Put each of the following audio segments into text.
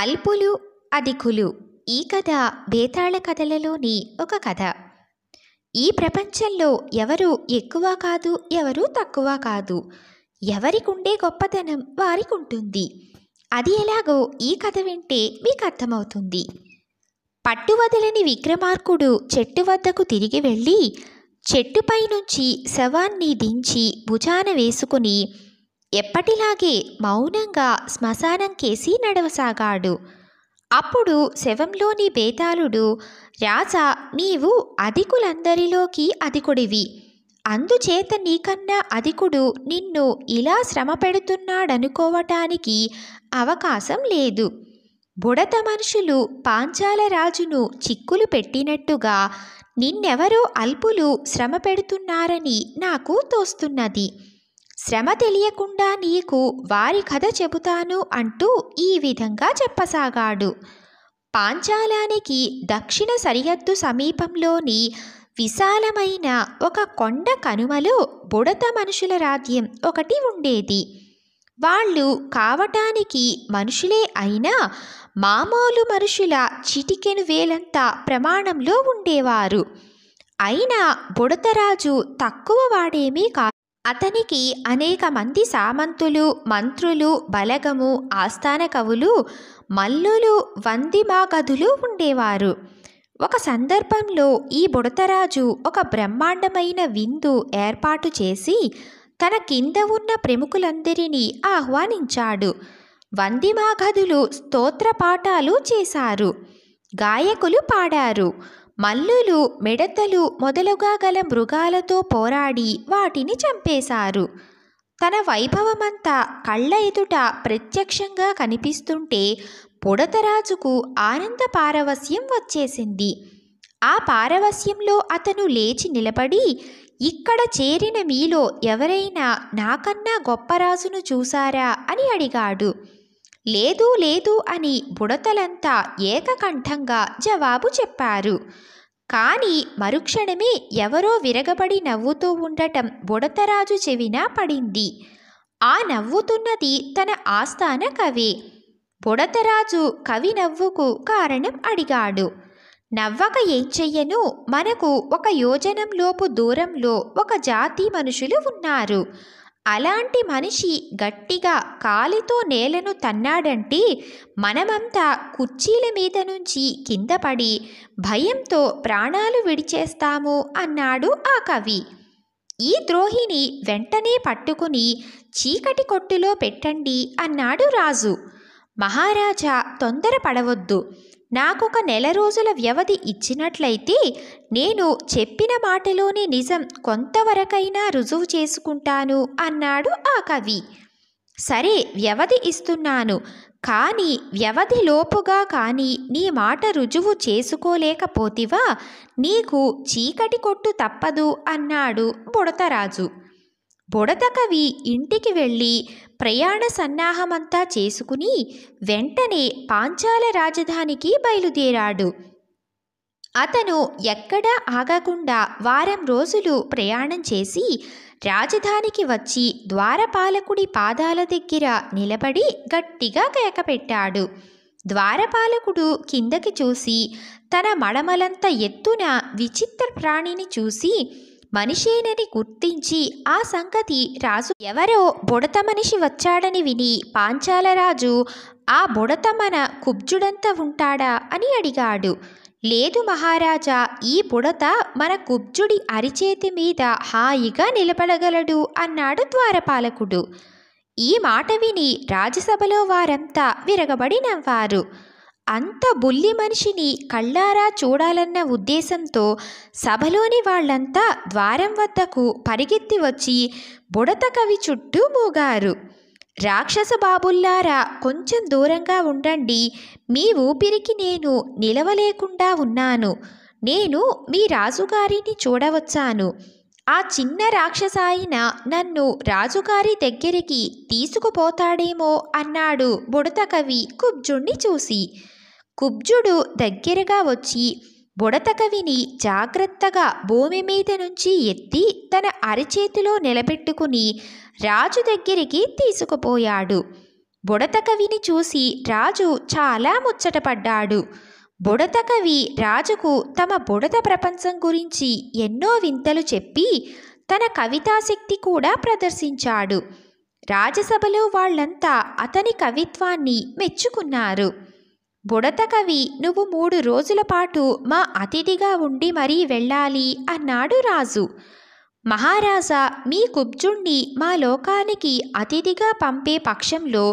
అల్పులు అధికులు ఈ కథ బేతాళ కథలలోని ఒక కథ ఈ ప్రపంచంలో ఎవరు ఎక్కువ కాదు ఎవరు తక్కువ కాదు ఎవరికుండే గొప్పతనం వారికి ఉంటుంది అది ఎలాగో ఈ కథ వింటే మీకు అర్థమవుతుంది పట్టువదలని విక్రమార్కుడు చెట్టు వద్దకు తిరిగి వెళ్ళి చెట్టుపై నుంచి శవాన్ని దించి భుజాన వేసుకుని ఎప్పటిలాగే మౌనంగా శ్మశానం కేసి నడవసాగాడు అప్పుడు శవంలోని బేతాళుడు రాజా నీవు అధికులందరిలోకి అధికుడివి అందుచేత నీకన్నా అధికుడు నిన్ను ఇలా శ్రమ పెడుతున్నాడనుకోవటానికి అవకాశం లేదు బుడత మనుషులు పాంచాల రాజును చిక్కులు పెట్టినట్టుగా నిన్నెవరో అల్పులు శ్రమ పెడుతున్నారని నాకు తోస్తున్నది శ్రమ తెలియకుండా నీకు వారి కథ చెబుతాను అంటూ ఈ విధంగా చెప్పసాగాడు పాంచాలానికి దక్షిణ సరిహద్దు సమీపంలోని విశాలమైన ఒక కొండ కనుమలో బుడత మనుషుల రాజ్యం ఒకటి ఉండేది వాళ్ళు కావటానికి మనుషులే అయినా మామూలు మనుషుల చిటికెను వేలంత ప్రమాణంలో ఉండేవారు అయినా బుడతరాజు తక్కువ వాడేమీ కా అతనికి అనేక మంది సామంతులు మంత్రులు బలగము ఆస్థాన కవులు మల్లులు వందిమాగదులు ఉండేవారు ఒక సందర్భంలో ఈ బుడతరాజు ఒక బ్రహ్మాండమైన విందు ఏర్పాటు చేసి తన కింద ఉన్న ప్రముఖులందరినీ ఆహ్వానించాడు వందిమాగదులు పాఠాలు చేశారు గాయకులు పాడారు మల్లులు మిడతలు మొదలుగా గల మృగాలతో పోరాడి వాటిని చంపేశారు తన వైభవమంతా కళ్ళ ఎదుట ప్రత్యక్షంగా కనిపిస్తుంటే పొడతరాజుకు ఆనంద పారవస్యం వచ్చేసింది ఆ పారవస్యంలో అతను లేచి నిలబడి ఇక్కడ చేరిన మీలో ఎవరైనా నాకన్నా గొప్ప రాజును చూసారా అని అడిగాడు లేదు లేదు అని బుడతలంతా ఏకకంఠంగా జవాబు చెప్పారు కానీ మరుక్షణమే ఎవరో విరగబడి నవ్వుతూ ఉండటం బుడతరాజు చెవినా పడింది ఆ నవ్వుతున్నది తన ఆస్థాన కవి బుడతరాజు కవి నవ్వుకు కారణం అడిగాడు నవ్వక ఏం చెయ్యను మనకు ఒక యోజనంలోపు దూరంలో ఒక జాతి మనుషులు ఉన్నారు అలాంటి మనిషి గట్టిగా కాలితో నేలను తన్నాడంటే మనమంతా కుర్చీల మీద నుంచి కింద పడి భయంతో ప్రాణాలు విడిచేస్తాము అన్నాడు ఆ కవి ఈ ద్రోహిని వెంటనే పట్టుకుని చీకటి కొట్టులో పెట్టండి అన్నాడు రాజు మహారాజా తొందర పడవద్దు నాకొక నెల రోజుల వ్యవధి ఇచ్చినట్లయితే నేను చెప్పిన మాటలోని నిజం కొంతవరకైనా రుజువు చేసుకుంటాను అన్నాడు ఆ కవి సరే వ్యవధి ఇస్తున్నాను కానీ వ్యవధి లోపుగా కానీ నీ మాట రుజువు చేసుకోలేకపోతివా నీకు చీకటి కొట్టు తప్పదు అన్నాడు బుడతరాజు బుడత కవి ఇంటికి వెళ్ళి ప్రయాణ సన్నాహమంతా చేసుకుని వెంటనే పాంచాల రాజధానికి బయలుదేరాడు అతను ఎక్కడా ఆగకుండా వారం రోజులు ప్రయాణం చేసి రాజధానికి వచ్చి ద్వారపాలకుడి పాదాల దగ్గర నిలబడి గట్టిగా కేకపెట్టాడు ద్వారపాలకుడు కిందకి చూసి తన మడమలంత ఎత్తున విచిత్ర ప్రాణిని చూసి మనిషేనని గుర్తించి ఆ సంగతి రాజు ఎవరో బుడత మనిషి వచ్చాడని విని పాంచాలరాజు ఆ బుడత మన కుబ్జుడంతా ఉంటాడా అని అడిగాడు లేదు మహారాజా ఈ బుడత మన కుబ్జుడి అరిచేతి మీద హాయిగా నిలబడగలడు అన్నాడు ద్వారపాలకుడు ఈ మాట విని రాజసభలో వారంతా విరగబడి నవ్వారు అంత బుల్లి మనిషిని కళ్ళారా చూడాలన్న ఉద్దేశంతో సభలోని వాళ్ళంతా ద్వారం వద్దకు పరిగెత్తి వచ్చి బుడత కవి చుట్టూ మూగారు రాక్షస బాబుల్లారా కొంచెం దూరంగా ఉండండి మీ ఊపిరికి నేను నిలవలేకుండా ఉన్నాను నేను మీ రాజుగారిని చూడవచ్చాను ఆ చిన్న రాక్షస అయిన నన్ను రాజుగారి దగ్గరికి తీసుకుపోతాడేమో అన్నాడు బుడత కవి కుబ్జుణ్ణి చూసి కుబ్జుడు దగ్గరగా వచ్చి బుడత కవిని జాగ్రత్తగా భూమి మీద నుంచి ఎత్తి తన అరచేతిలో నిలబెట్టుకుని రాజు దగ్గరికి తీసుకుపోయాడు బుడత కవిని చూసి రాజు చాలా ముచ్చటపడ్డాడు బుడత కవి రాజుకు తమ బుడత ప్రపంచం గురించి ఎన్నో వింతలు చెప్పి తన కవితాశక్తి కూడా ప్రదర్శించాడు రాజసభలో వాళ్ళంతా అతని కవిత్వాన్ని మెచ్చుకున్నారు బుడత కవి నువ్వు మూడు రోజుల పాటు మా అతిథిగా ఉండి మరీ వెళ్ళాలి అన్నాడు రాజు మహారాజా మీ కుబ్జుణ్ణి మా లోకానికి అతిథిగా పంపే పక్షంలో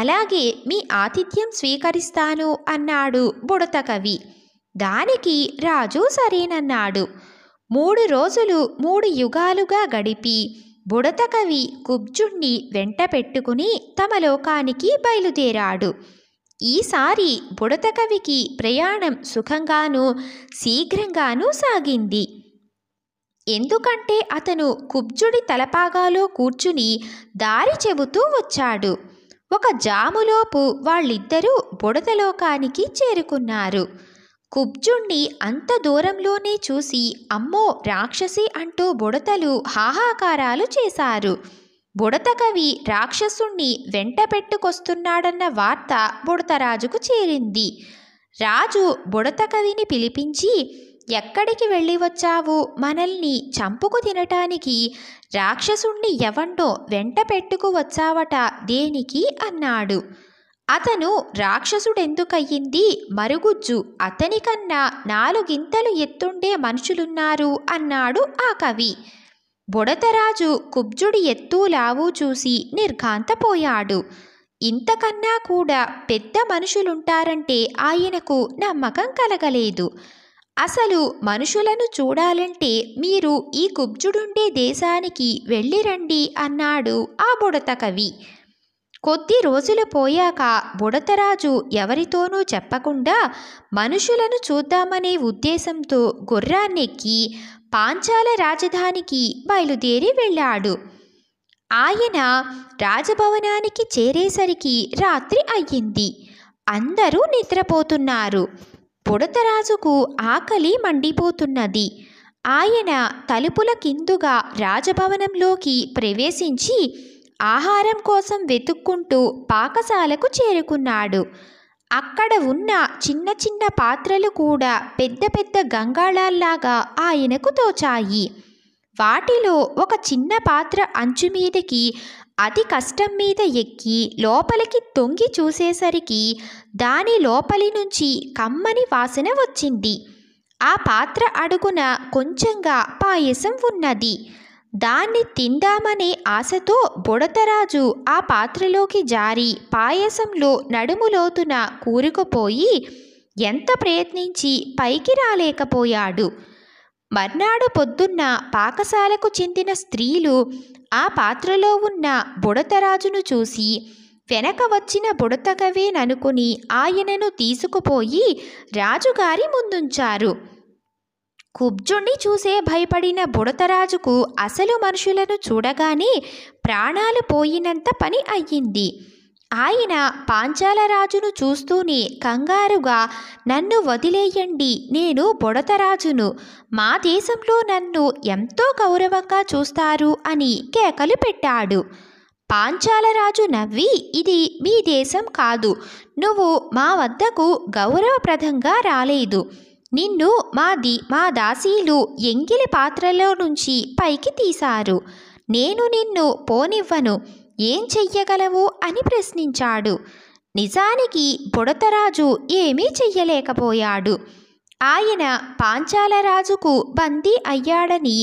అలాగే మీ ఆతిథ్యం స్వీకరిస్తాను అన్నాడు బుడత కవి దానికి రాజు సరేనన్నాడు మూడు రోజులు మూడు యుగాలుగా గడిపి బుడత కవి కుబ్జుణ్ణి వెంట పెట్టుకుని తమ లోకానికి బయలుదేరాడు ఈసారి బుడత కవికి ప్రయాణం సుఖంగానూ శీఘ్రంగానూ సాగింది ఎందుకంటే అతను కుబ్జుడి తలపాగాలో కూర్చుని దారి చెబుతూ వచ్చాడు ఒక జాములోపు వాళ్ళిద్దరూ బుడతలోకానికి చేరుకున్నారు కుబ్జుణ్ణి అంత దూరంలోనే చూసి అమ్మో రాక్షసి అంటూ బుడతలు హాహాకారాలు చేశారు బుడత కవి రాక్షసుణ్ణి వెంట పెట్టుకొస్తున్నాడన్న వార్త బుడతరాజుకు చేరింది రాజు బుడత కవిని పిలిపించి ఎక్కడికి వెళ్ళి వచ్చావు మనల్ని చంపుకు తినటానికి రాక్షసుణ్ణి ఎవండో వెంట పెట్టుకు వచ్చావట దేనికి అన్నాడు అతను రాక్షసుడెందుకయ్యింది మరుగుజ్జు అతనికన్నా నాలుగింతలు ఎత్తుండే మనుషులున్నారు అన్నాడు ఆ కవి బుడతరాజు కుబ్జుడి ఎత్తు లావు చూసి నిర్ఘాంతపోయాడు ఇంతకన్నా కూడా పెద్ద మనుషులుంటారంటే ఆయనకు నమ్మకం కలగలేదు అసలు మనుషులను చూడాలంటే మీరు ఈ కుబ్జుడుండే దేశానికి వెళ్ళిరండి అన్నాడు ఆ బుడత కవి కొద్ది రోజులు పోయాక బుడతరాజు ఎవరితోనూ చెప్పకుండా మనుషులను చూద్దామనే ఉద్దేశంతో గుర్రాన్నెక్కి పాంచాల రాజధానికి బయలుదేరి వెళ్ళాడు ఆయన రాజభవనానికి చేరేసరికి రాత్రి అయ్యింది అందరూ నిద్రపోతున్నారు పుడతరాజుకు ఆకలి మండిపోతున్నది ఆయన తలుపుల కిందుగా రాజభవనంలోకి ప్రవేశించి ఆహారం కోసం వెతుక్కుంటూ పాకశాలకు చేరుకున్నాడు అక్కడ ఉన్న చిన్న చిన్న పాత్రలు కూడా పెద్ద పెద్ద గంగాళాల్లాగా ఆయనకు తోచాయి వాటిలో ఒక చిన్న పాత్ర అంచు మీదకి అతి కష్టం మీద ఎక్కి లోపలికి తొంగి చూసేసరికి దాని లోపలి నుంచి కమ్మని వాసన వచ్చింది ఆ పాత్ర అడుగున కొంచెంగా పాయసం ఉన్నది దాన్ని తిందామనే ఆశతో బుడతరాజు ఆ పాత్రలోకి జారి పాయసంలో నడుములోతున కూరుకుపోయి ఎంత ప్రయత్నించి పైకి రాలేకపోయాడు మర్నాడు పొద్దున్న పాకశాలకు చెందిన స్త్రీలు ఆ పాత్రలో ఉన్న బుడతరాజును చూసి వెనక వచ్చిన బుడతగవేననుకుని ఆయనను తీసుకుపోయి రాజుగారి ముందుంచారు కుబ్జుణ్ణి చూసే భయపడిన బుడతరాజుకు అసలు మనుషులను చూడగానే ప్రాణాలు పోయినంత పని అయ్యింది ఆయన పాంచాలరాజును చూస్తూనే కంగారుగా నన్ను వదిలేయండి నేను బొడతరాజును మా దేశంలో నన్ను ఎంతో గౌరవంగా చూస్తారు అని కేకలు పెట్టాడు పాంచాలరాజు నవ్వి ఇది మీ దేశం కాదు నువ్వు మా వద్దకు గౌరవప్రదంగా రాలేదు నిన్ను మాది మా దాసీలు ఎంగిలి పాత్రలో నుంచి పైకి తీశారు నేను నిన్ను పోనివ్వను ఏం చెయ్యగలవు అని ప్రశ్నించాడు నిజానికి బుడతరాజు ఏమీ చెయ్యలేకపోయాడు ఆయన పాంచాలరాజుకు బందీ అయ్యాడని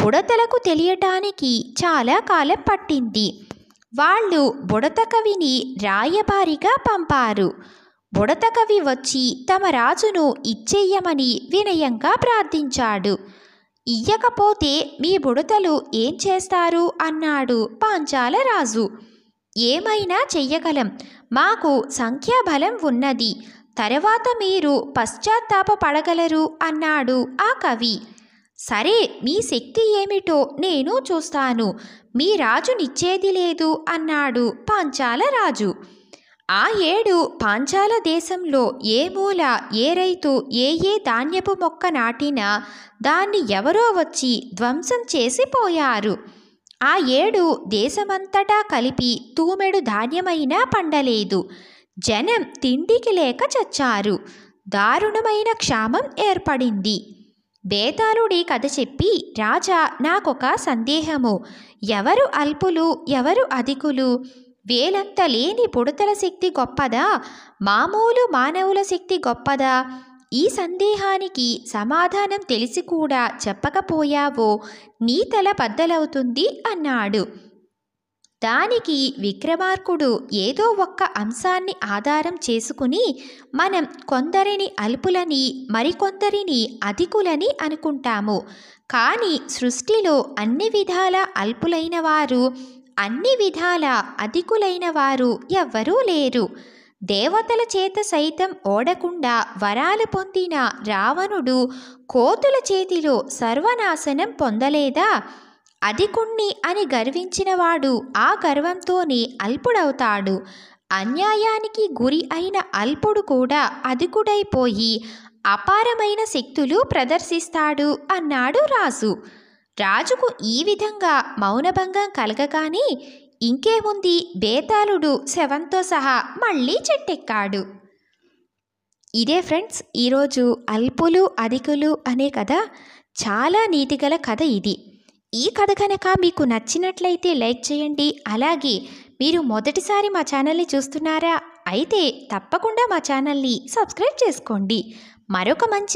బుడతలకు తెలియటానికి చాలా కాలం పట్టింది వాళ్ళు బుడత కవిని రాయబారిగా పంపారు బుడత కవి వచ్చి తమ రాజును ఇచ్చేయమని వినయంగా ప్రార్థించాడు ఇయ్యకపోతే మీ బుడతలు ఏం చేస్తారు అన్నాడు పాంచాల రాజు ఏమైనా చెయ్యగలం మాకు సంఖ్యాబలం ఉన్నది తరువాత మీరు పశ్చాత్తాప పడగలరు అన్నాడు ఆ కవి సరే మీ శక్తి ఏమిటో నేను చూస్తాను మీ రాజునిచ్చేది లేదు అన్నాడు పాంచాల రాజు ఆ ఏడు పాంచాల దేశంలో ఏ మూల ఏ రైతు ఏ ఏ ధాన్యపు మొక్క నాటినా దాన్ని ఎవరో వచ్చి ధ్వంసం చేసిపోయారు ఆ ఏడు దేశమంతటా కలిపి తూమెడు ధాన్యమైనా పండలేదు జనం తిండికి లేక చచ్చారు దారుణమైన క్షామం ఏర్పడింది బేతాళుడి కథ చెప్పి రాజా నాకొక సందేహము ఎవరు అల్పులు ఎవరు అధికులు వేలంత లేని పుడతల శక్తి గొప్పదా మామూలు మానవుల శక్తి గొప్పదా ఈ సందేహానికి సమాధానం తెలిసి కూడా చెప్పకపోయావో నీ తల బద్దలవుతుంది అన్నాడు దానికి విక్రమార్కుడు ఏదో ఒక్క అంశాన్ని ఆధారం చేసుకుని మనం కొందరిని అల్పులని మరికొందరిని అధికులని అనుకుంటాము కానీ సృష్టిలో అన్ని విధాల అల్పులైన వారు అన్ని విధాల అధికులైన వారు ఎవ్వరూ లేరు దేవతల చేత సైతం ఓడకుండా వరాలు పొందిన రావణుడు కోతుల చేతిలో సర్వనాశనం పొందలేదా అధికుణ్ణి అని గర్వించినవాడు ఆ గర్వంతోనే అల్పుడవుతాడు అన్యాయానికి గురి అయిన అల్పుడు కూడా అధికుడైపోయి అపారమైన శక్తులు ప్రదర్శిస్తాడు అన్నాడు రాజు రాజుకు ఈ విధంగా మౌనభంగం కలగగానే ఇంకేముంది బేతాళుడు శవంతో సహా మళ్ళీ చెట్టెక్కాడు ఇదే ఫ్రెండ్స్ ఈరోజు అల్పులు అధికులు అనే కథ చాలా నీతిగల కథ ఇది ఈ కథ కనుక మీకు నచ్చినట్లయితే లైక్ చేయండి అలాగే మీరు మొదటిసారి మా ఛానల్ని చూస్తున్నారా అయితే తప్పకుండా మా ఛానల్ని సబ్స్క్రైబ్ చేసుకోండి మరొక మంచి